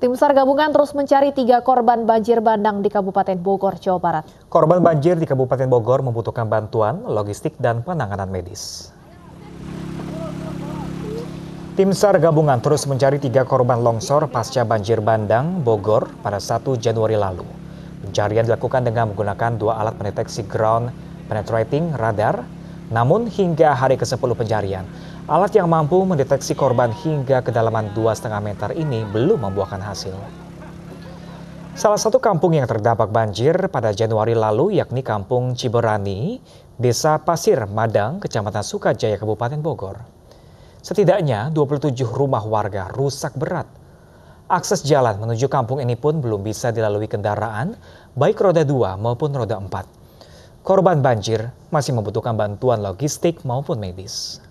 Tim SAR gabungan terus mencari tiga korban banjir bandang di Kabupaten Bogor, Jawa Barat. Korban banjir di Kabupaten Bogor membutuhkan bantuan, logistik, dan penanganan medis. Tim SAR gabungan terus mencari tiga korban longsor pasca banjir bandang Bogor pada 1 Januari lalu. Pencarian dilakukan dengan menggunakan dua alat pendeteksi ground penetrating radar namun hingga hari ke-10 pencarian, alat yang mampu mendeteksi korban hingga kedalaman 2,5 meter ini belum membuahkan hasil. Salah satu kampung yang terdampak banjir pada Januari lalu yakni Kampung Ciberani, Desa Pasir Madang, Kecamatan Sukajaya, Kabupaten Bogor. Setidaknya 27 rumah warga rusak berat. Akses jalan menuju kampung ini pun belum bisa dilalui kendaraan, baik roda 2 maupun roda 4 korban banjir masih membutuhkan bantuan logistik maupun medis.